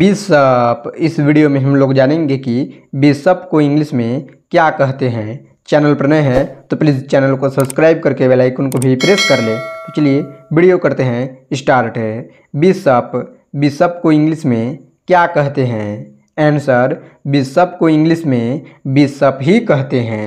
bishop इस video में हम लोग जानेंगे कि बिशप को इंग्लिश में क्या कहते हैं चैनल पर नए हैं तो प्लीज़ चैनल को सब्सक्राइब करके बेल आइकन को भी प्रेस कर ले तो चलिए वीडियो करते हैं स्टार्ट है बिशप बिशप को इंग्लिश में क्या कहते हैं आंसर बिशप को इंग्लिश में बिशप ही कहते हैं